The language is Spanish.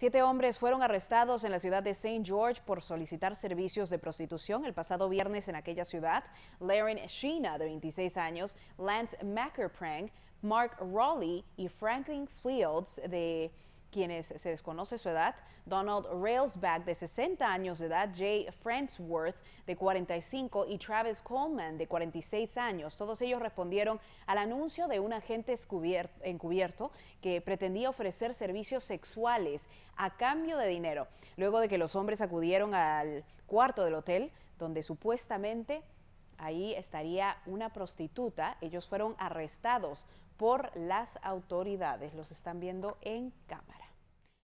Siete hombres fueron arrestados en la ciudad de St. George por solicitar servicios de prostitución el pasado viernes en aquella ciudad. Laren Sheena, de 26 años, Lance Mackerprang, Mark Raleigh y Franklin Fields, de quienes se desconoce su edad, Donald Railsback de 60 años de edad, Jay Friendsworth de 45 y Travis Coleman de 46 años. Todos ellos respondieron al anuncio de un agente encubierto que pretendía ofrecer servicios sexuales a cambio de dinero, luego de que los hombres acudieron al cuarto del hotel donde supuestamente ahí estaría una prostituta. Ellos fueron arrestados por las autoridades. Los están viendo en cámara.